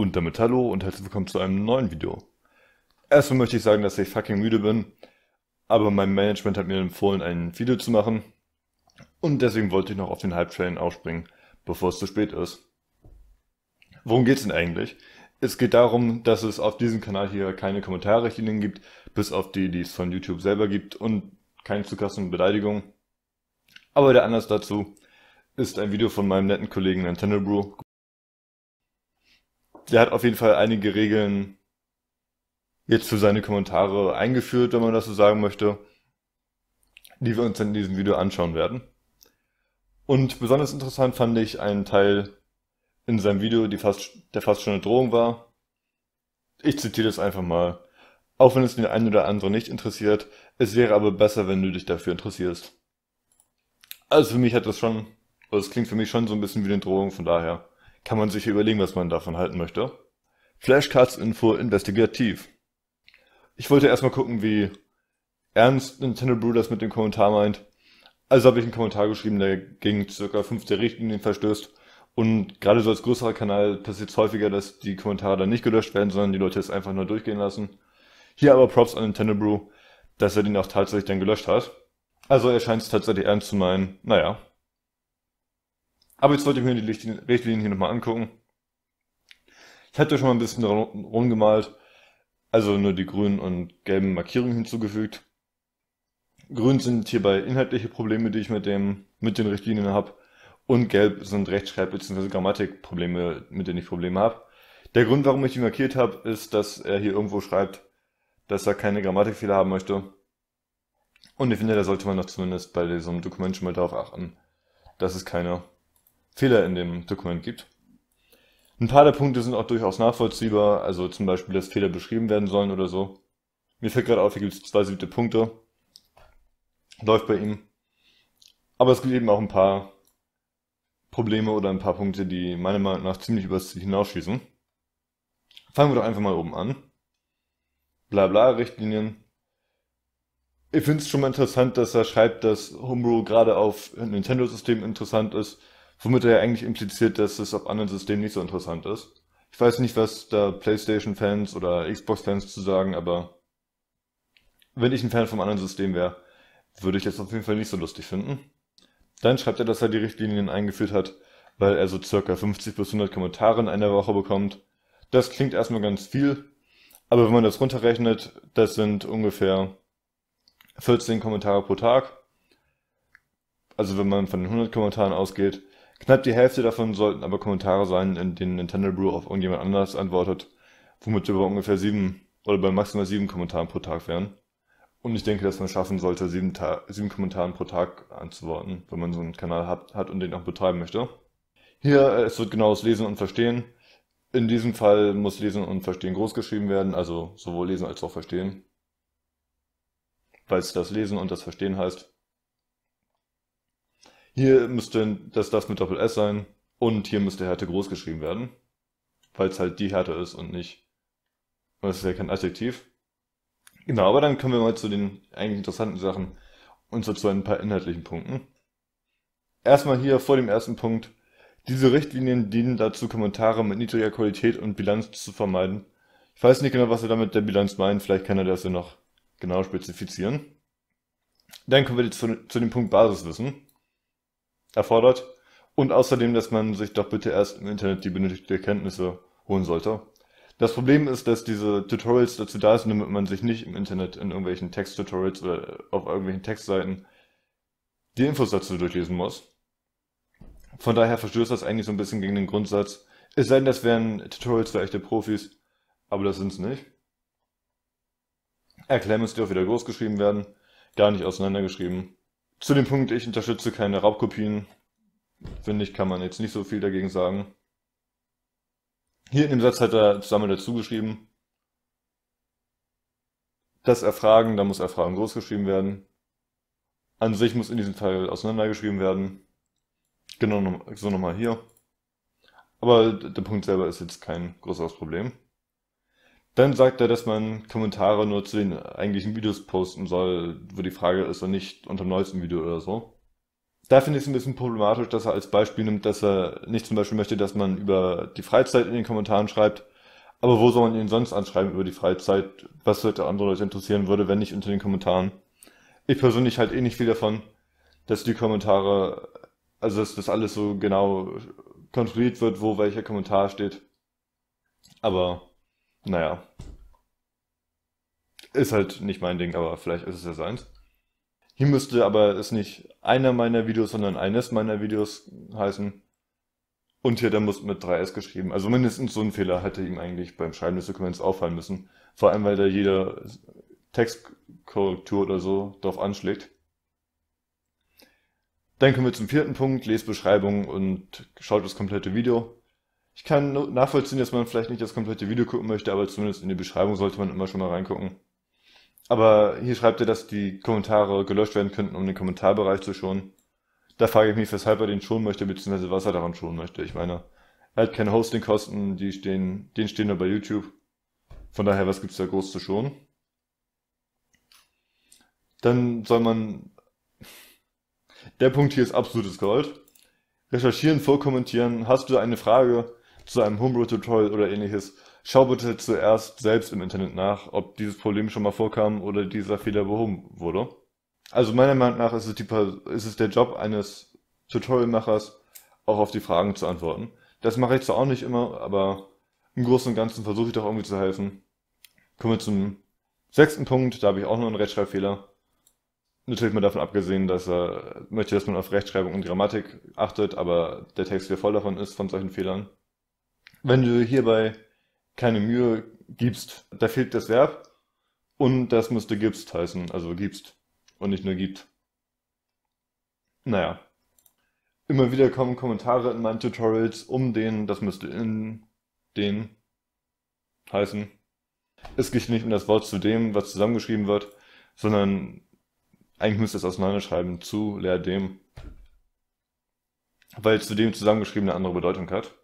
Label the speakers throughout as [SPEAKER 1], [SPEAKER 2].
[SPEAKER 1] Und damit hallo und herzlich willkommen zu einem neuen Video. Erstmal möchte ich sagen, dass ich fucking müde bin, aber mein Management hat mir empfohlen, ein Video zu machen und deswegen wollte ich noch auf den Hype-Train aufspringen, bevor es zu spät ist. Worum geht's denn eigentlich? Es geht darum, dass es auf diesem Kanal hier keine Kommentarrichtlinien gibt, bis auf die, die es von YouTube selber gibt und keine zu krassen Beleidigungen. Aber der Anlass dazu ist ein Video von meinem netten Kollegen Nintendo Brew der hat auf jeden Fall einige Regeln jetzt für seine Kommentare eingeführt, wenn man das so sagen möchte, die wir uns dann in diesem Video anschauen werden. Und besonders interessant fand ich einen Teil in seinem Video, fast, der fast schon eine Drohung war. Ich zitiere das einfach mal. Auch wenn es den einen oder anderen nicht interessiert, es wäre aber besser, wenn du dich dafür interessierst. Also für mich hat das schon, oder es klingt für mich schon so ein bisschen wie eine Drohung, von daher kann man sich überlegen, was man davon halten möchte. Flashcards-Info investigativ. Ich wollte erstmal gucken, wie ernst Nintendo Brew das mit dem Kommentar meint. Also habe ich einen Kommentar geschrieben, der gegen circa 15 Richtlinien verstößt. Und gerade so als größerer Kanal passiert es häufiger, dass die Kommentare dann nicht gelöscht werden, sondern die Leute es einfach nur durchgehen lassen. Hier aber Props an Nintendo Brew, dass er den auch tatsächlich dann gelöscht hat. Also er scheint es tatsächlich ernst zu meinen. Naja, aber jetzt wollte ich mir die Richtlinien hier nochmal angucken. Ich hatte schon mal ein bisschen rumgemalt, also nur die grünen und gelben Markierungen hinzugefügt. Grün sind hierbei inhaltliche Probleme, die ich mit, dem, mit den Richtlinien habe. Und gelb sind Rechtschreib- bzw. Grammatikprobleme, mit denen ich Probleme habe. Der Grund, warum ich die markiert habe, ist, dass er hier irgendwo schreibt, dass er keine Grammatikfehler haben möchte. Und ich finde, da sollte man doch zumindest bei diesem Dokument schon mal darauf achten, dass es keine Fehler in dem Dokument gibt. Ein paar der Punkte sind auch durchaus nachvollziehbar, also zum Beispiel, dass Fehler beschrieben werden sollen oder so. Mir fällt gerade auf, hier gibt es zwei siebte Punkte. Läuft bei ihm. Aber es gibt eben auch ein paar Probleme oder ein paar Punkte, die meiner Meinung nach ziemlich übers Ziel hinausschießen. Fangen wir doch einfach mal oben an. Blabla, Richtlinien. Ich finde es schon mal interessant, dass er schreibt, dass Homebrew gerade auf Nintendo-Systemen interessant ist Womit er ja eigentlich impliziert, dass es auf anderen Systemen nicht so interessant ist. Ich weiß nicht, was da PlayStation-Fans oder Xbox-Fans zu sagen, aber wenn ich ein Fan vom anderen System wäre, würde ich das auf jeden Fall nicht so lustig finden. Dann schreibt er, dass er die Richtlinien eingeführt hat, weil er so circa 50 bis 100 Kommentare in einer Woche bekommt. Das klingt erstmal ganz viel, aber wenn man das runterrechnet, das sind ungefähr 14 Kommentare pro Tag. Also wenn man von den 100 Kommentaren ausgeht, Knapp die Hälfte davon sollten aber Kommentare sein, in denen Nintendo Brew auf irgendjemand anders antwortet, womit wir bei ungefähr sieben oder bei maximal sieben Kommentaren pro Tag wären. Und ich denke, dass man schaffen sollte, sieben, Ta sieben Kommentaren pro Tag anzuworten, wenn man so einen Kanal hat, hat und den auch betreiben möchte. Hier, äh, es wird genaues Lesen und Verstehen. In diesem Fall muss Lesen und Verstehen großgeschrieben werden, also sowohl Lesen als auch Verstehen. Weil es das Lesen und das Verstehen heißt, hier müsste das, das mit Doppel-S sein und hier müsste Härte groß geschrieben werden, weil es halt die Härte ist und nicht, weil ist ja kein Adjektiv. Genau, aber dann kommen wir mal zu den eigentlich interessanten Sachen und so zu ein paar inhaltlichen Punkten. Erstmal hier vor dem ersten Punkt. Diese Richtlinien dienen dazu, Kommentare mit niedriger Qualität und Bilanz zu vermeiden. Ich weiß nicht genau, was er damit der Bilanz meint. Vielleicht kann er das ja noch genau spezifizieren. Dann kommen wir jetzt zu, zu dem Punkt Basiswissen erfordert. Und außerdem, dass man sich doch bitte erst im Internet die benötigten Erkenntnisse holen sollte. Das Problem ist, dass diese Tutorials dazu da sind, damit man sich nicht im Internet in irgendwelchen Text-Tutorials oder auf irgendwelchen Textseiten die Infos dazu durchlesen muss. Von daher verstößt das eigentlich so ein bisschen gegen den Grundsatz. Es sei denn, das wären Tutorials für echte Profis, aber das sind's nicht. Erklären müssen die auch wieder groß geschrieben werden, gar nicht auseinandergeschrieben zu dem Punkt, ich unterstütze keine Raubkopien, finde ich, kann man jetzt nicht so viel dagegen sagen. Hier in dem Satz hat er zusammen dazu geschrieben, das Erfragen, da muss Erfragen groß geschrieben werden. An sich muss in diesem Teil auseinandergeschrieben werden. Genau so nochmal hier. Aber der Punkt selber ist jetzt kein größeres Problem. Dann sagt er, dass man Kommentare nur zu den eigentlichen Videos posten soll, wo die Frage ist und nicht unter dem neuesten Video oder so. Da finde ich es ein bisschen problematisch, dass er als Beispiel nimmt, dass er nicht zum Beispiel möchte, dass man über die Freizeit in den Kommentaren schreibt. Aber wo soll man ihn sonst anschreiben über die Freizeit? Was sollte andere Leute interessieren würde, wenn nicht unter den Kommentaren? Ich persönlich halt eh nicht viel davon, dass die Kommentare, also dass das alles so genau kontrolliert wird, wo welcher Kommentar steht. Aber naja. Ist halt nicht mein Ding, aber vielleicht ist es ja seins. Hier müsste aber es nicht einer meiner Videos, sondern eines meiner Videos heißen. Und hier, der muss mit 3S geschrieben. Also mindestens so ein Fehler hätte ihm eigentlich beim Schreiben des Dokuments auffallen müssen. Vor allem, weil da jeder Textkorrektur oder so drauf anschlägt. Dann kommen wir zum vierten Punkt, Lesbeschreibung und schaut das komplette Video. Ich kann nachvollziehen, dass man vielleicht nicht das komplette Video gucken möchte, aber zumindest in die Beschreibung sollte man immer schon mal reingucken. Aber hier schreibt er, dass die Kommentare gelöscht werden könnten, um den Kommentarbereich zu schonen. Da frage ich mich, weshalb er den schonen möchte, beziehungsweise was er daran schonen möchte. Ich meine, er hat keine Hostingkosten, die stehen, den stehen nur bei YouTube. Von daher, was gibt's da groß zu schonen? Dann soll man, der Punkt hier ist absolutes Gold. Recherchieren, vorkommentieren. Hast du eine Frage? zu einem Homebrew-Tutorial oder ähnliches, schau bitte zuerst selbst im Internet nach, ob dieses Problem schon mal vorkam oder dieser Fehler behoben wurde. Also meiner Meinung nach ist es, die, ist es der Job eines Tutorialmachers, auch auf die Fragen zu antworten. Das mache ich zwar auch nicht immer, aber im Großen und Ganzen versuche ich doch irgendwie zu helfen. Kommen wir zum sechsten Punkt, da habe ich auch noch einen Rechtschreibfehler. Natürlich mal davon abgesehen, dass er möchte, dass man auf Rechtschreibung und Grammatik achtet, aber der Text hier voll davon ist, von solchen Fehlern. Wenn du hierbei keine Mühe gibst, da fehlt das Verb und das müsste gibst heißen, also gibst und nicht nur gibt. Naja. Immer wieder kommen Kommentare in meinen Tutorials um den, das müsste in den heißen. Es geht nicht um das Wort zu dem, was zusammengeschrieben wird, sondern eigentlich müsste es auseinanderschreiben zu leer dem, weil zu dem zusammengeschrieben eine andere Bedeutung hat.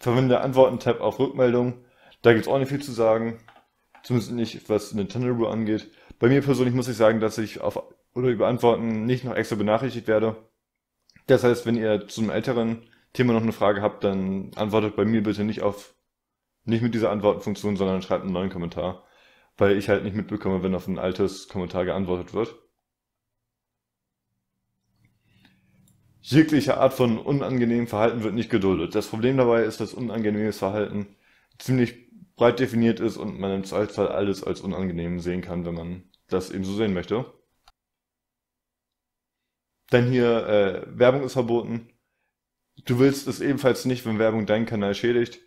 [SPEAKER 1] Verwende Antworten-Tab auf Rückmeldung. Da gibt es auch nicht viel zu sagen. Zumindest nicht, was Nintendo Review angeht. Bei mir persönlich muss ich sagen, dass ich auf oder über Antworten nicht noch extra benachrichtigt werde. Das heißt, wenn ihr zu einem älteren Thema noch eine Frage habt, dann antwortet bei mir bitte nicht auf, nicht mit dieser Antwortenfunktion, sondern schreibt einen neuen Kommentar. Weil ich halt nicht mitbekomme, wenn auf ein altes Kommentar geantwortet wird. Jegliche Art von unangenehmem Verhalten wird nicht geduldet. Das Problem dabei ist, dass unangenehmes Verhalten ziemlich breit definiert ist und man im Zweifelsfall alles als unangenehm sehen kann, wenn man das eben so sehen möchte. Dann hier, äh, Werbung ist verboten. Du willst es ebenfalls nicht, wenn Werbung deinen Kanal schädigt.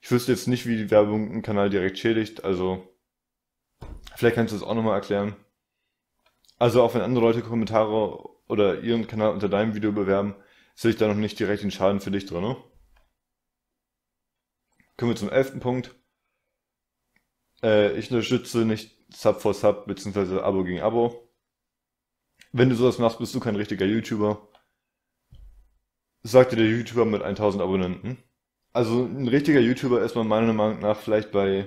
[SPEAKER 1] Ich wüsste jetzt nicht, wie die Werbung einen Kanal direkt schädigt, also vielleicht kannst du es auch nochmal erklären. Also auch wenn andere Leute Kommentare oder ihren Kanal unter deinem Video bewerben, sehe ich da noch nicht direkt den Schaden für dich drin. Ne? Kommen wir zum elften Punkt. Äh, ich unterstütze nicht Sub for Sub bzw. Abo gegen Abo. Wenn du sowas machst, bist du kein richtiger YouTuber. Sagte der YouTuber mit 1000 Abonnenten. Also ein richtiger YouTuber ist man meiner Meinung nach vielleicht bei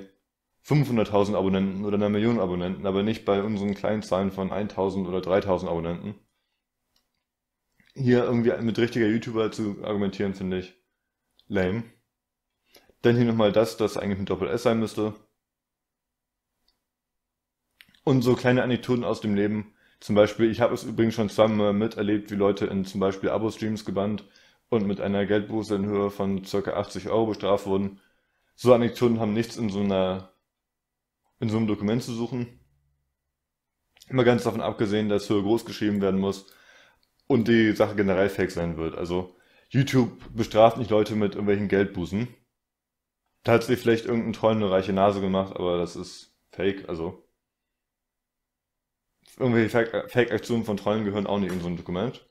[SPEAKER 1] 500.000 Abonnenten oder einer Million Abonnenten, aber nicht bei unseren kleinen Zahlen von 1000 oder 3000 Abonnenten hier irgendwie mit richtiger YouTuber zu argumentieren, finde ich lame. Dann hier nochmal das, das eigentlich mit Doppel-S sein müsste. Und so kleine Anekdoten aus dem Leben. Zum Beispiel, ich habe es übrigens schon zweimal miterlebt, wie Leute in zum Beispiel Abo-Streams gebannt und mit einer Geldbuße in Höhe von ca. 80 Euro bestraft wurden. So Anekdoten haben nichts in so einer, in so einem Dokument zu suchen. Immer ganz davon abgesehen, dass Höhe groß geschrieben werden muss und die Sache generell fake sein wird. Also YouTube bestraft nicht Leute mit irgendwelchen Geldbußen. Da hat sich vielleicht irgendein Troll eine reiche Nase gemacht, aber das ist fake, also. Irgendwelche Fake-Aktionen von Trollen gehören auch nicht in so ein Dokument.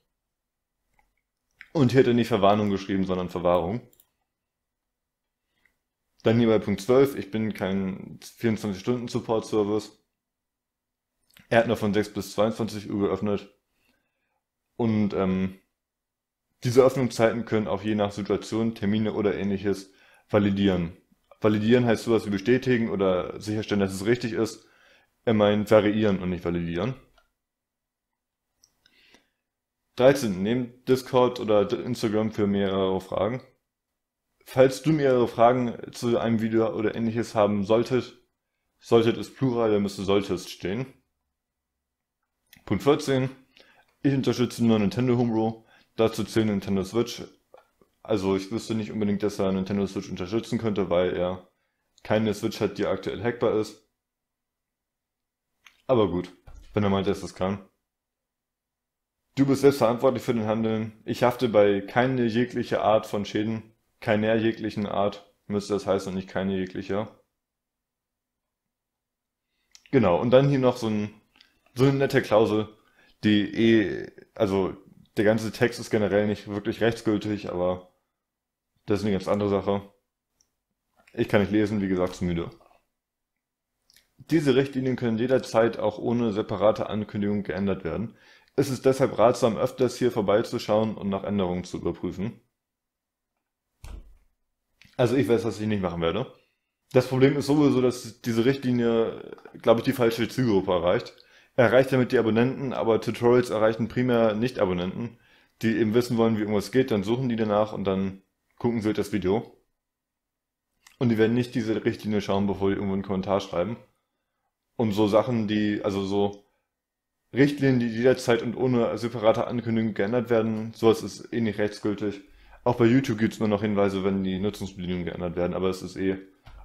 [SPEAKER 1] Und hier hat er nicht Verwarnung geschrieben, sondern Verwahrung. Dann hier bei Punkt 12, ich bin kein 24-Stunden-Support-Service. Er hat noch von 6 bis 22 Uhr geöffnet. Und ähm, diese Öffnungszeiten können auch je nach Situation, Termine oder ähnliches validieren. Validieren heißt sowas wie bestätigen oder sicherstellen, dass es richtig ist. Er meint variieren und nicht validieren. 13. Nehmt Discord oder Instagram für mehrere Fragen. Falls du mehrere Fragen zu einem Video oder ähnliches haben solltest, solltet es Plural, dann müsste solltest stehen. Punkt 14. Ich unterstütze nur Nintendo Homebrew. Dazu zählt Nintendo Switch. Also ich wüsste nicht unbedingt, dass er Nintendo Switch unterstützen könnte, weil er keine Switch hat, die aktuell hackbar ist. Aber gut, wenn er meint, dass das kann. Du bist selbst verantwortlich für den Handeln. Ich hafte bei keine jegliche Art von Schäden. Keiner jeglichen Art müsste das heißen und nicht keine jegliche. Genau, und dann hier noch so, ein, so eine nette Klausel die eh, also der ganze Text ist generell nicht wirklich rechtsgültig, aber das ist eine ganz andere Sache. Ich kann nicht lesen, wie gesagt, ist müde. Diese Richtlinien können jederzeit auch ohne separate Ankündigung geändert werden. Es ist deshalb ratsam, öfters hier vorbeizuschauen und nach Änderungen zu überprüfen. Also ich weiß, was ich nicht machen werde. Das Problem ist sowieso, dass diese Richtlinie, glaube ich, die falsche Zielgruppe erreicht erreicht damit die Abonnenten, aber Tutorials erreichen primär Nicht-Abonnenten, die eben wissen wollen, wie irgendwas geht, dann suchen die danach und dann gucken sie das Video. Und die werden nicht diese Richtlinie schauen, bevor die irgendwo einen Kommentar schreiben. Und so Sachen, die, also so Richtlinien, die jederzeit und ohne separate Ankündigung geändert werden, sowas ist eh nicht rechtsgültig. Auch bei YouTube gibt es nur noch Hinweise, wenn die Nutzungsbedingungen geändert werden, aber es ist eh,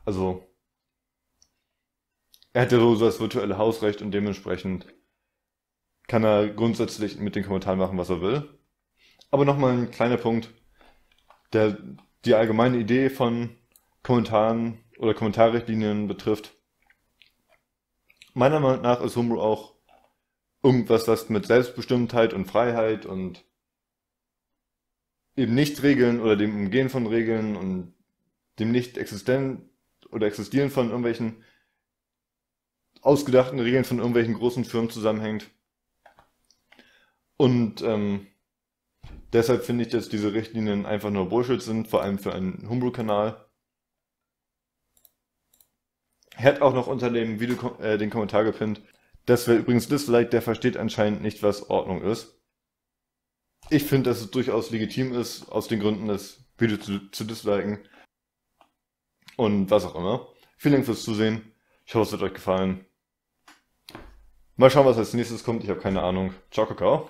[SPEAKER 1] also er hat ja so das virtuelle Hausrecht und dementsprechend kann er grundsätzlich mit den Kommentaren machen, was er will. Aber nochmal ein kleiner Punkt. Der, die allgemeine Idee von Kommentaren oder Kommentarrichtlinien betrifft. Meiner Meinung nach ist Homebrew auch irgendwas, was mit Selbstbestimmtheit und Freiheit und eben nicht Regeln oder dem Umgehen von Regeln und dem nicht existent oder existieren von irgendwelchen ausgedachten Regeln von irgendwelchen großen Firmen zusammenhängt. Und ähm, deshalb finde ich, dass diese Richtlinien einfach nur Bullshit sind, vor allem für einen Homebrew-Kanal. Hat auch noch unter dem Video äh, den Kommentar gepinnt. Das wäre übrigens Disliked, der versteht anscheinend nicht, was Ordnung ist. Ich finde, dass es durchaus legitim ist, aus den Gründen das Video zu, zu disliken. Und was auch immer. Vielen Dank fürs Zusehen. Ich hoffe, es hat euch gefallen. Mal schauen, was als nächstes kommt. Ich habe keine Ahnung. Ciao, Kakao.